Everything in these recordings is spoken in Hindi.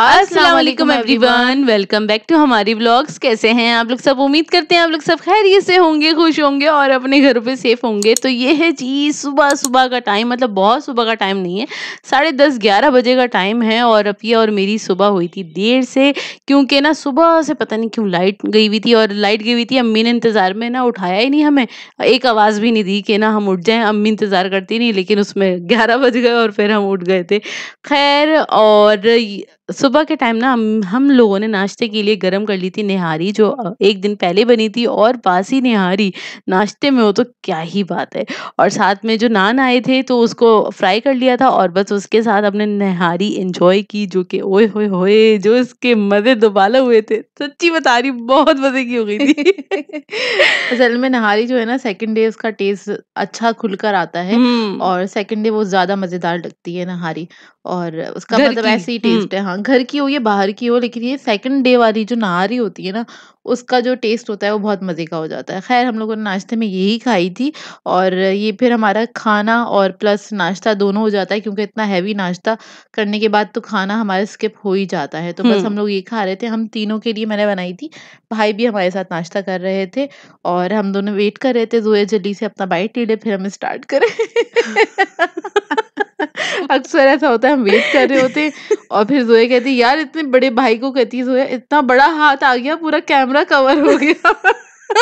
Aslam everyone welcome back to हमारी ब्लॉग्स कैसे हैं आप लोग सब उम्मीद करते हैं आप लोग सब खैरियत से होंगे खुश होंगे और अपने घर पे सेफ होंगे तो ये है जी सुबह सुबह का टाइम मतलब बहुत सुबह का टाइम नहीं है साढ़े दस ग्यारह बजे का टाइम है और अपिया और मेरी सुबह हुई थी देर से क्योंकि ना सुबह से पता नहीं क्यों लाइट गई हुई थी और लाइट गई हुई थी अम्मी ने इंतज़ार में ना उठाया ही नहीं हमें एक आवाज़ भी नहीं दी कि ना हम उठ जाएँ अम्मी इंतज़ार करती नहीं लेकिन उसमें ग्यारह बज गए और फिर हम उठ गए थे खैर और सुबह के टाइम ना हम हम लोगों ने नाश्ते के लिए गर्म कर ली थी निहारी जो एक दिन पहले बनी थी और बासी निहारी नाश्ते में हो तो क्या ही बात है और साथ में जो नान आए थे तो उसको फ्राई कर लिया था और बस उसके साथ हमने निहारी इंजॉय की जो कि ओए होए होए जो इसके मज़े दुबाला हुए थे सच्ची बता रही बहुत मज़े की हो गई थी असल में निहारी जो है ना सेकेंड डे उसका टेस्ट अच्छा खुलकर आता है हम्म। और सेकंड डे वो ज़्यादा मज़ेदार लगती है निहारी और उसका घर मतलब ऐसे ही टेस्ट है हाँ घर की हो या बाहर की हो लेकिन ये सेकंड डे वाली जो नहारी होती है ना उसका जो टेस्ट होता है वो बहुत मज़े का हो जाता है खैर हम लोगों ने नाश्ते में यही खाई थी और ये फिर हमारा खाना और प्लस नाश्ता दोनों हो जाता है क्योंकि इतना हैवी नाश्ता करने के बाद तो खाना हमारा स्किप हो ही जाता है तो बस हम्म। हम लोग ये खा रहे थे हम तीनों के लिए मैंने बनाई थी भाई भी हमारे साथ नाश्ता कर रहे थे और हम दोनों वेट कर रहे थे जोया जल्दी से अपना बाइट ले ले फिर हम स्टार्ट करें सर ऐसा होता है हम वेट कर रहे होते हैं और फिर जोया कहती है यार इतने बड़े भाई को कहती है जोया इतना बड़ा हाथ आ गया पूरा कैमरा कवर हो गया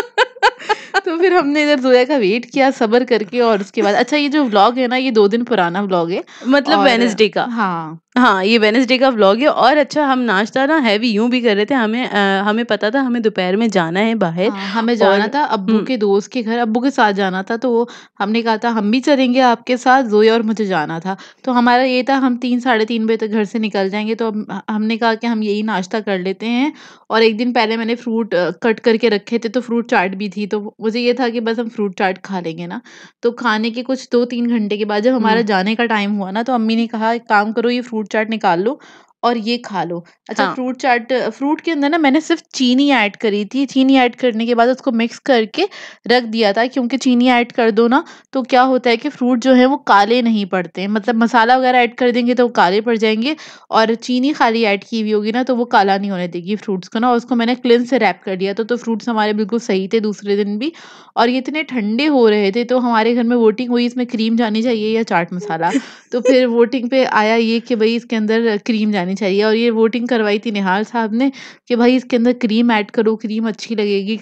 तो फिर हमने इधर जोया का वेट किया सबर करके और उसके बाद अच्छा ये जो व्लॉग है ना ये दो दिन पुराना व्लॉग है मतलब वेनेसडे का हाँ हाँ ये वेनसडे का व्लॉग है और अच्छा हम नाश्ता ना हैवी यूं भी कर रहे थे हमें आ, हमें पता था हमें दोपहर में जाना है बाहर हाँ, हमें जाना था अब्बू हम्म। के दोस्त के घर अब्बू के साथ जाना था तो हमने कहा था हम भी चलेंगे आपके साथ जोए और मुझे जाना था तो हमारा ये था हम तीन साढ़े तीन बजे तक घर से निकल जाएंगे तो अब हमने कहा कि हम यही नाश्ता कर लेते हैं और एक दिन पहले मैंने फ्रूट कट करके रखे थे तो फ्रूट चाट भी थी तो मुझे ये था कि बस हम फ्रूट चाट खा लेंगे ना तो खाने के कुछ दो तीन घंटे के बाद जब हमारा हम्म। जाने का टाइम हुआ ना तो अम्मी ने कहा काम करो ये फ्रूट चार्ट निकाल लो और ये खा लो। अच्छा हाँ। फ्रूट चाट फ्रूट के अंदर ना मैंने सिर्फ़ चीनी ऐड करी थी, चीनी ऐड करने के बाद उसको मिक्स करके रख दिया था क्योंकि चीनी ऐड कर दो ना, तो क्या होता है कि फ्रूट जो है वो काले नहीं पड़ते, मतलब मसाला वग़ैरह ऐड कर देंगे तो वो काले पड़ जाएंगे और चीनी खाली ऐड की हुई होगी ना तो वो काला नहीं होने देगी फ्रूट्स को ना और उसको मैंने क्लिन से रैप कर दिया था, तो फ्रूट्स हमारे बिल्कुल सही थे दूसरे दिन भी और ये इतने ठंडे हो रहे थे, तो हमारे घर में वोटिंग हुई इसमें क्रीम जानी चाहिए या चाट मसाला? तो फिर वोटिंग पे आया ये कि भाई इसके अंदर क्रीम जानी करवानी चाहिए और ये वोटिंग करवाई थी निहाल साहब ने कि भाई इसके अंदर क्रीम ऐड करो क्रीम अच्छी लगेगी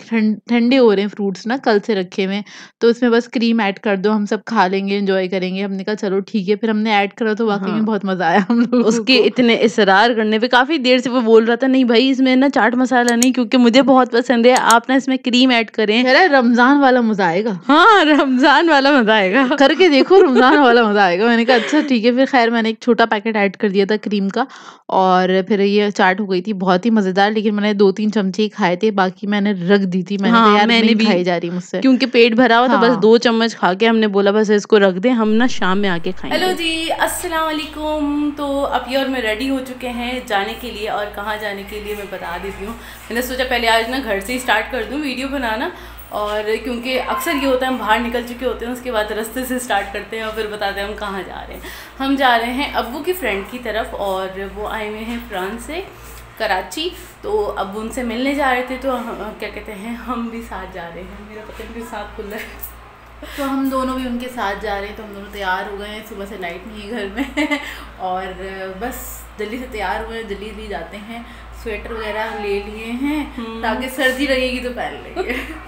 ठंडे हो रहे हैं फ्रूट्स ना कल से रखे हुए तो इसमें बस क्रीम ऐड कर दो हम सब खा लेंगे इंजॉय करेंगे हमने कहा चलो ठीक है फिर हमने ऐड करा तो वाकई में हाँ। बहुत मजा आया हम लोग उसके इतने इसरार करने पर काफ़ी देर से वो बोल रहा था नहीं भाई इसमें ना चाट मसाला नहीं क्योंकि मुझे बहुत पसंद है आप ना इसमें क्रीम ऐड करें रमज़ान वाला मजा आएगा हाँ रमज़ान वाला मजा आएगा करके देखो रमज़ान वाला मजा आएगा मैंने कहा अच्छा ठीक है फिर खैर मैंने एक छोटा पैकेट ऐड कर दिया था क्रीम का और फिर ये चाट हो गई थी बहुत ही मजेदार लेकिन मैंने दो तीन चमचे ही खाए थे बाकी मैंने रख दी थी मैंने हाँ, यार मैंने भी खाई जा रही मुझसे क्योंकि पेट भरा हुआ हाँ। था बस हाँ। दो चम्मच खा के हमने बोला बस इसको रख दे हम ना शाम में आके खाएंगे हेलो जी अस्सलाम वालेकुम तो अब और मैं रेडी हो चुके हैं जाने के लिए और कहाँ जाने के लिए मैं बता देती हूँ मैंने सोचा पहले आज ना घर से ही स्टार्ट कर दूँ वीडियो बनाना और क्योंकि अक्सर ये होता है हम बाहर निकल चुके होते हैं उसके बाद रास्ते से स्टार्ट करते हैं और फिर बताते हैं हम कहाँ जा रहे हैं हम जा रहे हैं अबू की फ्रेंड की तरफ और वो आए हुए हैं फ्रांस से कराची तो अब उनसे मिलने जा रहे थे तो क्या कहते हैं हम भी साथ जा रहे हैं मेरा पतन भी साथ खुल रहा है तो हम दोनों भी उनके साथ जा रहे हैं तो हम दोनों तैयार हो गए हैं सुबह से लाइट नहीं घर में और बस जल्दी से तैयार हुए हैं जल्दी भी जाते हैं स्वेटर वगैरह ले लिए हैं हम्म। ताकि सर्दी लगेगी तो पहन लेंगे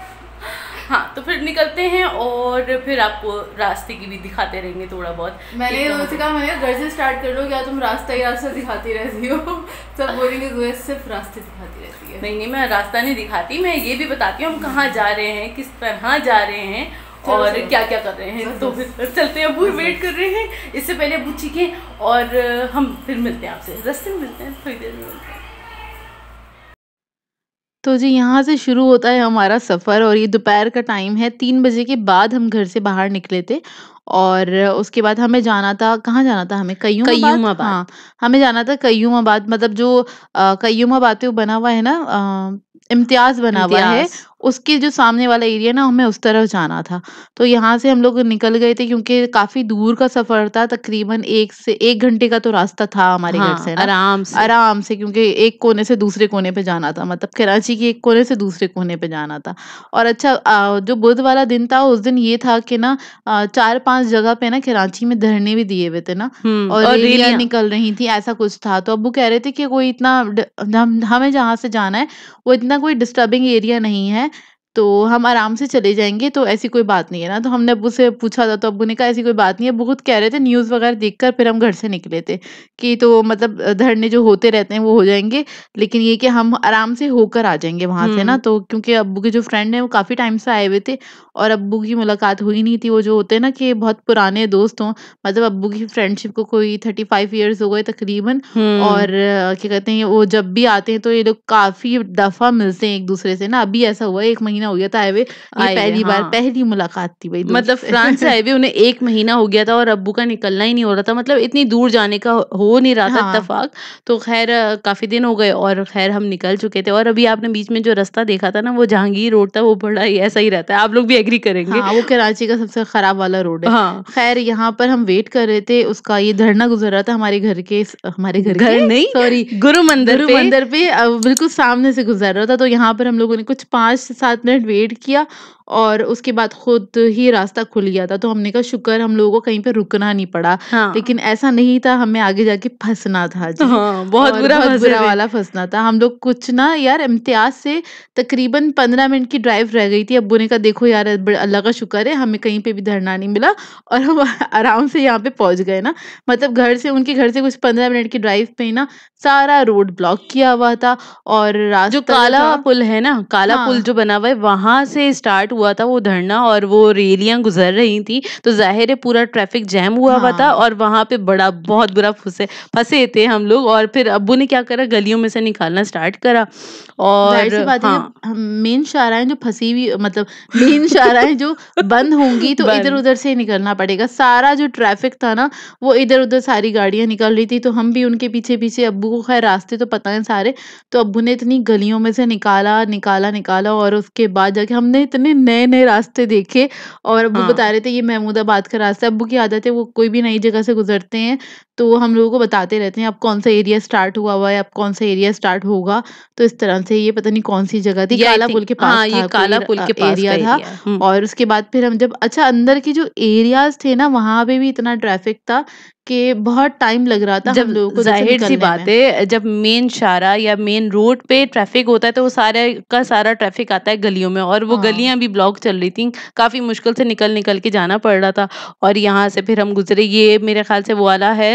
तो फिर निकलते हैं और फिर आपको रास्ते की भी दिखाते रहेंगे थोड़ा बहुत मैंने उनसे कहा मैंने घर से स्टार्ट कर लो क्या तुम रास्ता ही रास्ता दिखाती रहती हो सब बोलेंगे सिर्फ रास्ते दिखाती रहती है नहीं नहीं मैं रास्ता नहीं दिखाती मैं ये भी बताती हूँ हम कहाँ जा रहे हैं किस तरह हाँ जा रहे हैं और क्या क्या कर रहे हैं तो फिर चलते हैं अबू वेट कर रहे हैं इससे पहले अबू चीखें और हम फिर मिलते हैं आपसे रस्ते में मिलते हैं थोड़ी देर में मिलते हैं तो जी यहाँ से शुरू होता है हमारा सफ़र और ये दोपहर का टाइम है तीन बजे के बाद हम घर से बाहर निकले थे और उसके बाद हमें जाना था कहाँ जाना था हमें कयूम कयूमाबाद। हाँ, हमें जाना था कयूमाबाद मतलब जो कयूम कयूमाबाद वो बना हुआ है ना इम्तियाज़ बना हुआ है उसके जो सामने वाला एरिया ना हमें उस तरफ जाना था तो यहाँ से हम लोग निकल गए थे क्योंकि काफी दूर का सफर था तकरीबन एक से एक घंटे का तो रास्ता था हमारे हाँ, घर से ना? आराम से आराम से क्योंकि एक कोने से दूसरे कोने पे जाना था मतलब कराची के एक कोने से दूसरे कोने पे जाना था और अच्छा जो बुध वाला दिन था उस दिन ये था कि ना चार पांच जगह पे ना कराची में धरने भी दिए हुए थे ना और, रेलियां निकल रही थी ऐसा कुछ था तो वो कह रहे थे कि कोई इतना हमें जहाँ से जाना है वो इतना कोई डिस्टर्बिंग एरिया नहीं है तो हम आराम से चले जाएंगे तो ऐसी कोई बात नहीं है ना, तो हमने अबू से पूछा था तो अबू ने कहा ऐसी कोई बात नहीं है, बहुत खुद कह रहे थे न्यूज़ वगैरह देखकर फिर हम घर से निकले थे, कि तो मतलब धरने जो होते रहते हैं वो हो जाएंगे लेकिन ये कि हम आराम से होकर आ जाएंगे वहाँ से ना, हम्म। तो क्योंकि अबू के जो फ्रेंड हैं वो काफ़ी टाइम से आए हुए थे और अबू की मुलाकात हुई नहीं थी, वो जो होते हैं ना कि बहुत पुराने दोस्त हों, मतलब अबू की फ्रेंडशिप को कोई फाइव ईयर्स हो गए तकरीबन और हम्म। क्या कहते हैं, वो जब भी आते हैं तो ये लोग काफ़ी दफ़ा मिलते हैं एक-दूसरे से ना, अभी ऐसा हुआ है एक महीने महीना हो गया था आए पहली हाँ। बार पहली मुलाकात थी भाई मतलब फ्रांस से आए उन्हें एक महीना हो गया था और अब्बू का निकलना ही नहीं हो रहा था मतलब इतनी दूर जाने का हो नहीं रहा था हाँ। इतफाक तो खैर काफी दिन हो गए और खैर हम निकल चुके थे और अभी आपने बीच में जो रास्ता देखा था ना वो जहांगीर रोड था वो बड़ा ही ऐसा ही रहता है आप लोग भी एग्री करेंगे हाँ, वो कराची का सबसे खराब वाला रोड है हाँ। खैर यहाँ पर हम वेट कर रहे थे उसका ये धरना गुजर रहा था हमारे घर के हमारे घर घर नहीं सॉरी गुरु मंदिर गुरु मंदिर पे बिल्कुल सामने से गुजर रहा था तो यहाँ पर हम लोगों ने कुछ पांच सात उसने वेट किया और उसके बाद खुद ही रास्ता खुल गया था तो हमने कहा शुक्र हम लोगों को कहीं पे रुकना नहीं पड़ा हाँ। लेकिन ऐसा नहीं था हमें आगे जाके फंसना था जी हाँ, बहुत बुरा बहुत बुरा वाला फंसना था हम लोग कुछ ना यार इम्तियाज से तकरीबन पंद्रह मिनट की ड्राइव रह गई थी अबू ने कहा देखो यार अल्लाह का शुक्र है हमें कहीं पे भी धरना नहीं मिला और हम आराम से यहाँ पे पहुंच गए ना मतलब घर से उनके घर से कुछ पंद्रह मिनट की ड्राइव पे ना सारा रोड ब्लॉक किया हुआ था और जो काला पुल है ना काला हाँ। पुल जो बना हुआ है वहां से स्टार्ट हुआ था वो धरना और वो रेलियां गुजर रही थी तो जाहिर है पूरा ट्रैफिक जैम हुआ हुआ था हाँ। और वहां पे बड़ा बहुत बुरा फंसे फंसे थे हम लोग और फिर अबू ने क्या करा गलियों में से निकालना स्टार्ट करा और हाँ। मेन शाहराएं जो फंसी हुई मतलब मेन शाहराएं जो बंद होंगी तो इधर उधर से निकलना पड़ेगा सारा जो ट्रैफिक था ना वो इधर उधर सारी गाड़ियां निकल रही थी तो हम भी उनके पीछे पीछे अबू को खैर रास्ते तो पता है सारे तो अबू ने इतनी गलियों में से निकाला निकाला निकाला और उसके बाद जाके हमने इतने नए नए रास्ते देखे और अब हाँ। बता रहे थे ये महमूदाबाद का रास्ता है की आदत है वो कोई भी नई जगह से गुजरते हैं तो वो हम लोगों को बताते रहते हैं अब कौन सा एरिया स्टार्ट हुआ हुआ है अब कौन सा एरिया स्टार्ट होगा तो इस तरह से ये पता नहीं कौन सी जगह थी काला पुल के पास हाँ, ये काला पुल के एरिया था हम्म। और उसके बाद फिर हम जब अच्छा अंदर के जो एरियाज थे ना वहां पे भी इतना ट्रैफिक था के बहुत टाइम लग रहा था जब हम लोगों को जाहिर सी बात है जब मेन शारा या मेन रोड पे ट्रैफिक होता है तो वो सारे का सारा ट्रैफिक आता है गलियों में और वो हाँ। गलियां भी ब्लॉक चल रही थी काफी मुश्किल से निकल निकल के जाना पड़ रहा था और यहाँ से फिर हम गुजरे ये मेरे ख्याल से वो वाला है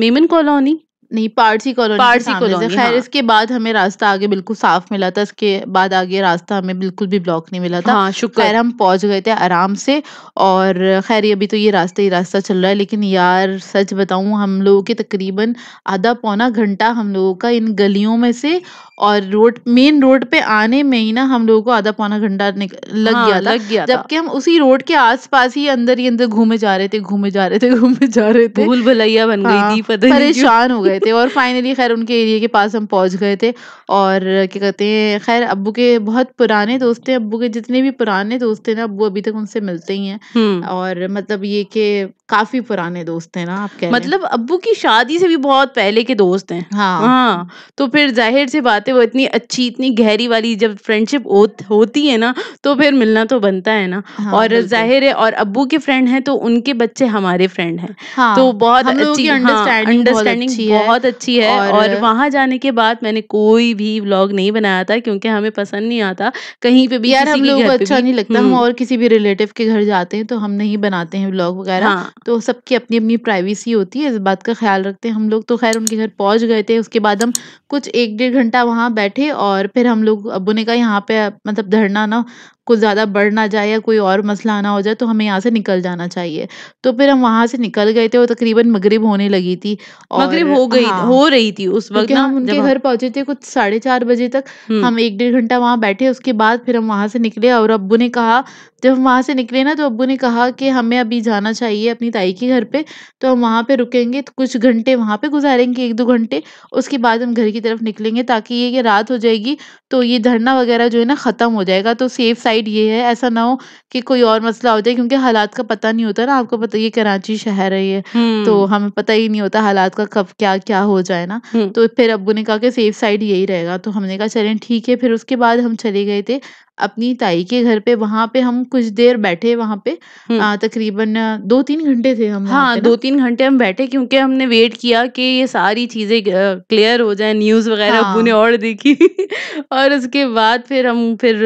मेमन कॉलोनी नहीं पारसी कॉलोनी पारसी कॉलोनी खैर हाँ। इसके बाद हमें रास्ता आगे बिल्कुल साफ मिला था इसके बाद आगे रास्ता हमें बिल्कुल भी ब्लॉक नहीं मिला था हाँ, खैर हम पहुंच गए थे आराम से और खैर अभी तो ये रास्ता ही रास्ता चल रहा है लेकिन यार सच बताऊं हम लोगों के तकरीबन आधा पौना घंटा हम लोगों का इन गलियों में से और रोड मेन रोड पे आने में ही ना हम लोगों को आधा पौना घंटा लग हाँ, गया था लग गया जबकि हम उसी रोड के आसपास ही अंदर ही अंदर घूमे जा रहे थे घूमे जा रहे थे घूमे जा रहे थे भूल भलैया बन गई हाँ, थी परेशान हो गए गए थे और फाइनली खैर उनके एरिया के पास हम पहुंच गए थे और क्या कहते हैं खैर अबू के बहुत पुराने दोस्त थे अबू के जितने भी पुराने दोस्त थे ना अबू अभी तक उनसे मिलते ही हैं हम्म। और मतलब ये कि काफी पुराने दोस्त हैं ना आपके मतलब अब्बू की शादी से भी बहुत पहले के दोस्त हैं हाँ हाँ तो फिर जाहिर सी बात है वो इतनी अच्छी इतनी गहरी वाली जब फ्रेंडशिप होती है ना तो फिर मिलना तो बनता है ना हाँ, और जाहिर है और अब्बू के फ्रेंड हैं तो उनके बच्चे हमारे फ्रेंड हैं हाँ, तो बहुत अच्छी हाँ, अंडरस्टैंडिंग बहुत अच्छी है और वहां जाने के बाद मैंने कोई भी व्लॉग नहीं बनाया था क्योंकि हमें पसंद नहीं आता कहीं पे भी यार हम लोग अच्छा नहीं लगता हम हम्म। और किसी भी रिलेटिव के घर जाते हैं तो हम नहीं बनाते हैं व्लॉग वगैरह हाँ। तो सबकी अपनी अपनी प्राइवेसी होती है इस बात का ख्याल रखते हैं हम लोग तो खैर उनके घर पहुंच गए थे उसके बाद हम कुछ एक डेढ़ घंटा वहाँ बैठे और फिर हम लोग अबू ने कहा यहाँ पे मतलब धरना ना कुछ ज़्यादा बढ़ ना जाए या कोई और मसला ना हो जाए तो हमें यहाँ से निकल जाना चाहिए तो फिर हम वहाँ से निकल गए थे और तकरीबन मगरिब होने लगी थी और मगरिब हो गई हाँ, हो रही थी उस वक्त हम उनके घर पहुंचे थे कुछ साढ़े चार बजे तक हम एक डेढ़ घंटा वहाँ बैठे उसके बाद फिर हम वहाँ से निकले और अब्बू ने कहा जब हम वहाँ से निकले ना तो अब्बू ने कहा कि हमें अभी जाना चाहिए अपनी ताई के घर पे तो हम वहाँ पे रुकेंगे तो कुछ घंटे वहाँ पे गुजारेंगे एक दो घंटे उसके बाद हम घर की तरफ निकलेंगे ताकि ये रात हो जाएगी तो ये धरना वगैरह जो है ना ख़त्म हो जाएगा तो सेफ साइड साइड ये है ऐसा ना हो कि कोई और मसला हो जाए क्योंकि हालात का पता नहीं होता ना आपको पता ये कराची शहर है ये तो हम्म। हमें पता ही नहीं होता हालात का कब क्या क्या हो जाए ना हम्म। तो फिर अबू ने कहा कि सेफ साइड यही रहेगा तो हमने कहा चलें ठीक है फिर उसके बाद हम चले गए थे अपनी ताई के घर पे वहां पे हम कुछ देर बैठे वहां पे हम्म। आ, तकरीबन दो तीन घंटे थे हम हाँ दो तीन घंटे हम बैठे क्योंकि हमने वेट किया कि ये सारी चीज़ें क्लियर हो जाए न्यूज़ वगैरह हाँ। ने और देखी और उसके बाद फिर हम फिर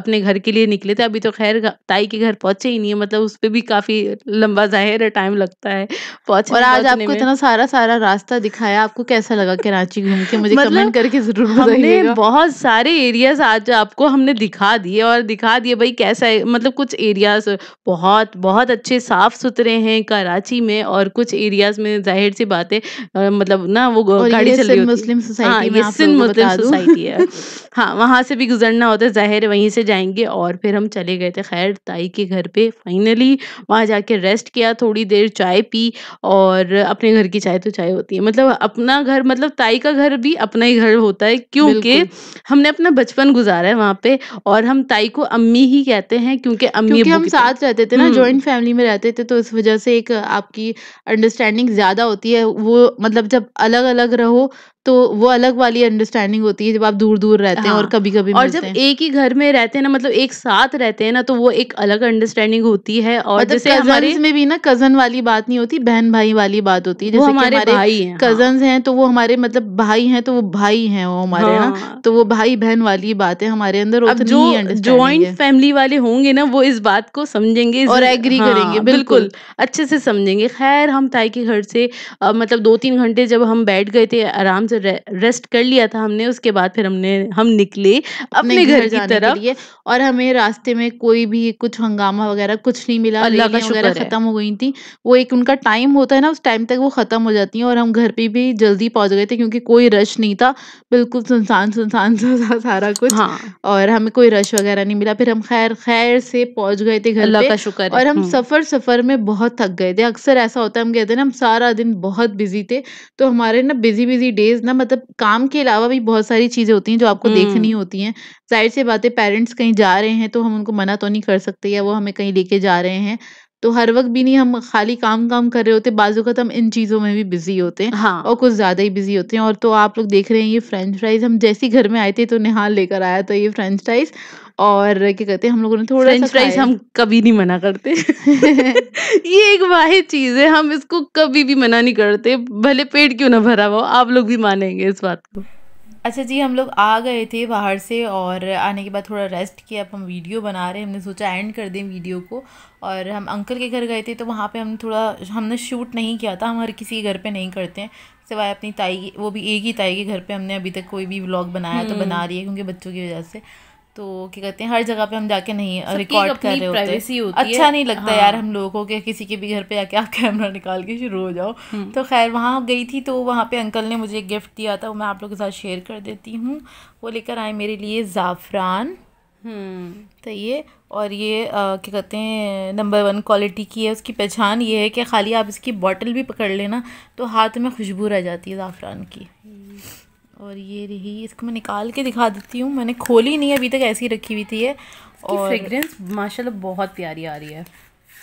अपने घर के लिए निकले थे अभी तो खैर ताई के घर पहुंचे ही नहीं है मतलब उस पर भी काफ़ी लंबा जाहिर टाइम लगता है पहुंचे और आज आपको इतना सारा सारा रास्ता दिखाया आपको कैसा लगा कराची घूम के मुझे कमेंट मतलब करके जरूर बहुत सारे एरियाज आज आपको हमने दिखा दिखा दिए और दिखा दिए भाई कैसा है मतलब कुछ एरियाज बहुत बहुत अच्छे साफ सुथरे हैं कराची में और कुछ एरियाज में जाहिर सी बात है मतलब ना वो गाड़ी चल रही मुस्लिम सोसाइटी हाँ, मुस्लिम सोसाइटी है हाँ वहाँ से भी गुजरना होता है जाहिर वहीं से जाएंगे और फिर हम चले गए थे खैर ताई के घर पे फाइनली वहाँ जाके रेस्ट किया थोड़ी देर चाय पी और अपने घर की चाय तो चाय होती है मतलब अपना घर मतलब ताई का घर भी अपना ही घर होता है क्योंकि हमने अपना बचपन गुजारा है वहाँ पे और और हम ताई को अम्मी ही कहते हैं क्योंकि अम्मी क्योंकि हम साथ रहते थे ना जॉइंट हम्म। फैमिली में रहते थे तो इस वजह से एक आपकी अंडरस्टैंडिंग ज्यादा होती है वो मतलब जब अलग अलग रहो तो वो अलग वाली अंडरस्टैंडिंग होती है जब आप दूर दूर रहते हाँ, हैं और हाँ, कभी कभी और जब एक ही घर में रहते हैं ना मतलब एक साथ रहते हैं ना तो वो एक अलग अंडरस्टैंडिंग होती है और मतलब जैसे हमारे में भी ना कजन वाली बात नहीं होती बहन भाई वाली बात होती है जैसे हमारे, हमारे भाई हैं कजन हाँ। हैं तो वो हमारे मतलब भाई हैं तो वो भाई हैं वो हमारे ना हाँ। हाँ। तो वो भाई बहन वाली बात है हमारे अंदर जो ज्वाइंट फैमिली वाले होंगे ना वो इस बात को समझेंगे और एग्री करेंगे बिल्कुल अच्छे से समझेंगे खैर हम ताई के घर से मतलब दो तीन घंटे जब हम बैठ गए थे आराम से रेस्ट कर लिया था हमने उसके बाद फिर हमने हम निकले अपने घर की तरफ और हमें रास्ते में कोई भी कुछ हंगामा वगैरह कुछ नहीं मिला अल्लाह का खत्म हो गई थी वो एक उनका टाइम होता है ना उस टाइम तक वो खत्म हो जाती है और हम घर पे भी जल्दी पहुंच गए थे क्योंकि कोई रश नहीं था बिल्कुल सुनसान सुनसान सा सारा कुछ हाँ। और हमें कोई रश वगैरह नहीं मिला फिर हम खैर खैर से पहुंच गए थे घर अल्लाह का शुक्र और हम हम्म। सफर सफर में बहुत थक गए थे अक्सर ऐसा होता है हम कहते हैं ना हम सारा दिन बहुत बिजी थे तो हमारे ना बिजी बिजी डेज चीज़ ना मतलब काम के अलावा भी बहुत सारी चीज़ें होती हैं जो आपको देखनी हम्म। होती हैं। ज़ाहिर-सी बातें पेरेंट्स कहीं जा रहे हैं तो हम उनको मना तो नहीं कर सकते या वो हमें कहीं लेके जा रहे हैं। तो हर वक़्त भी नहीं हम खाली काम-काम कर रहे होते, बाज़ औक़ात हम इन चीज़ों में भी बिज़ी होते हैं हाँ। और कुछ ज़्यादा ही बिज़ी होते हैं और तो आप लोग देख रहे हैं ये फ्रेंच फ्राइज़ हम जैसे ही घर में आए थे तो निहाल लेकर आया था ये फ्रेंच फ्राइज़ और क्या कहते हैं हम लोगों ने थोड़ा फ्रेंच फ्राइज हम कभी नहीं मना करते ये एक वाहिद चीज है हम इसको कभी भी मना नहीं करते भले पेट क्यों ना भरा हुआ आप लोग भी मानेंगे इस बात को अच्छा जी हम लोग आ गए थे बाहर से और आने के बाद थोड़ा रेस्ट किया अब हम वीडियो बना रहे हैं हमने सोचा एंड कर दें वीडियो को और हम अंकल के घर गए थे तो वहाँ पे हम थोड़ा हमने शूट नहीं किया था हम हर किसी के घर पे नहीं करते हैं सिवाय अपनी ताई वो भी एक ही ताई के घर पे हमने अभी तक कोई भी व्लॉग बनाया तो हम्म। बना रही है क्योंकि बच्चों की वजह से तो क्या कहते हैं हर जगह पे हम जाके नहीं रिकॉर्ड कर रहे होते होती अच्छा है। नहीं लगता हाँ। यार हम लोगों को किसी के भी घर पे जाके आप कैमरा निकाल के शुरू हो जाओ हम्म। तो खैर वहाँ गई थी तो वहाँ पे अंकल ने मुझे एक गिफ्ट दिया था वो मैं आप लोग के साथ शेयर कर देती हूँ वो लेकर आए मेरे लिए ज़ाफ़रान हम्म। तो ये और ये क्या कहते हैं नंबर वन क्वालिटी की है उसकी पहचान ये है कि खाली आप इसकी बॉटल भी पकड़ लेना तो हाथ में खुशबू रह जाती है ज़ाफ़रान की हम्म। और ये रही इसको मैं निकाल के दिखा देती हूँ मैंने खोली नहीं अभी तक ऐसी रखी हुई थी है और फ्रेगरेंस माशाल्लाह बहुत प्यारी आ रही है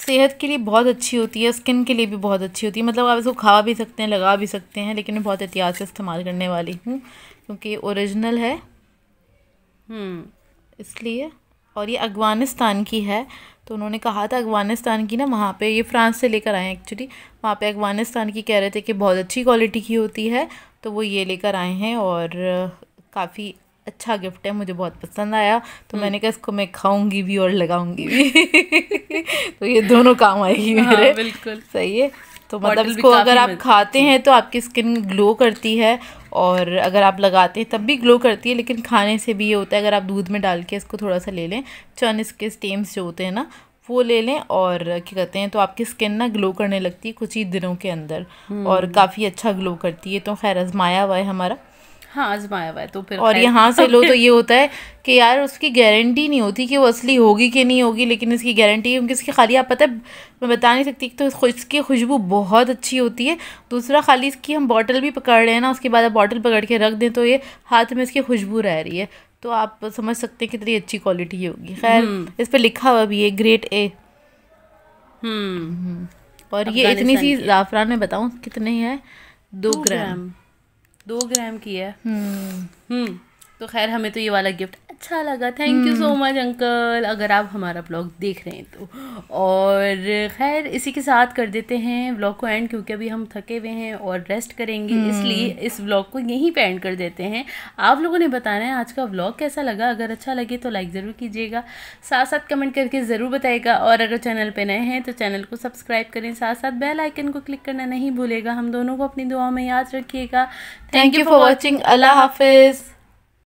सेहत के लिए बहुत अच्छी होती है स्किन के लिए भी बहुत अच्छी होती है मतलब आप इसको खा भी सकते हैं लगा भी सकते हैं लेकिन मैं बहुत एहतियात से इस्तेमाल करने वाली हूँ क्योंकि ओरिजिनल है हम्म। इसलिए और ये अफगानिस्तान की है तो उन्होंने कहा था अफगानिस्तान की ना वहाँ पे ये फ्रांस से लेकर आए हैं एक्चुअली वहाँ पे अफगानिस्तान की कह रहे थे कि बहुत अच्छी क्वालिटी की होती है तो वो ये लेकर आए हैं और काफ़ी अच्छा गिफ्ट है मुझे बहुत पसंद आया तो हम्म। मैंने कहा इसको मैं खाऊंगी भी और लगाऊंगी भी तो ये दोनों काम आएगी हाँ, मेरे हाँ, बिल्कुल सही है तो मतलब इसको अगर आप खाते हैं तो आपकी स्किन ग्लो करती है और अगर आप लगाते हैं तब भी ग्लो करती है लेकिन खाने से भी ये होता है अगर आप दूध में डाल के इसको थोड़ा सा ले लें चन इसके स्टेम्स जो होते हैं ना वो ले लें और क्या कहते हैं तो आपकी स्किन ना ग्लो करने लगती है कुछ ही दिनों के अंदर हम्म। और काफ़ी अच्छा ग्लो करती है तो खैर आजमाया हुआ है हमारा हाँ आजमाया हुआ है तो फिर और यहाँ से लो तो ये होता है कि यार उसकी गारंटी नहीं होती कि वो असली होगी कि नहीं होगी लेकिन इसकी गारंटी क्योंकि इसकी खाली आप पता है मैं बता नहीं सकती तो इसकी खुशबू बहुत अच्छी होती है दूसरा खाली इसकी हम बॉटल भी पकड़ रहे हैं ना उसके बाद आप बॉटल पकड़ के रख दें तो ये हाथ में इसकी खुशबू रह रही है तो आप समझ सकते हैं कितनी अच्छी क्वालिटी होगी खैर हम्म। इस पर लिखा हुआ भी है ग्रेट हम्म। ए और ये इतनी सी ज़ाफ़रान में बताऊँ कितने हैं दो ग्राम दो ग्राम की है हम्म।, हम्म तो खैर हमें तो ये वाला गिफ्ट अच्छा लगा thank you so much uncle अगर आप हमारा ब्लॉग देख रहे हैं तो और खैर इसी के साथ कर देते हैं ब्लॉग को एंड क्योंकि अभी हम थके हुए हैं और रेस्ट करेंगे हम्म। इसलिए इस ब्लॉग को यहीं पे एंड कर देते हैं आप लोगों ने बताना है आज का ब्लॉग कैसा लगा अगर अच्छा लगे तो लाइक ज़रूर कीजिएगा साथ साथ कमेंट करके ज़रूर बताएगा और अगर चैनल पर नए हैं तो चैनल को सब्सक्राइब करें साथ साथ बेल आइकन को क्लिक करना नहीं भूलेगा हम दोनों को अपनी दुआ में याद रखिएगा थैंक यू फॉर वॉचिंग अल्लाह हाफिज़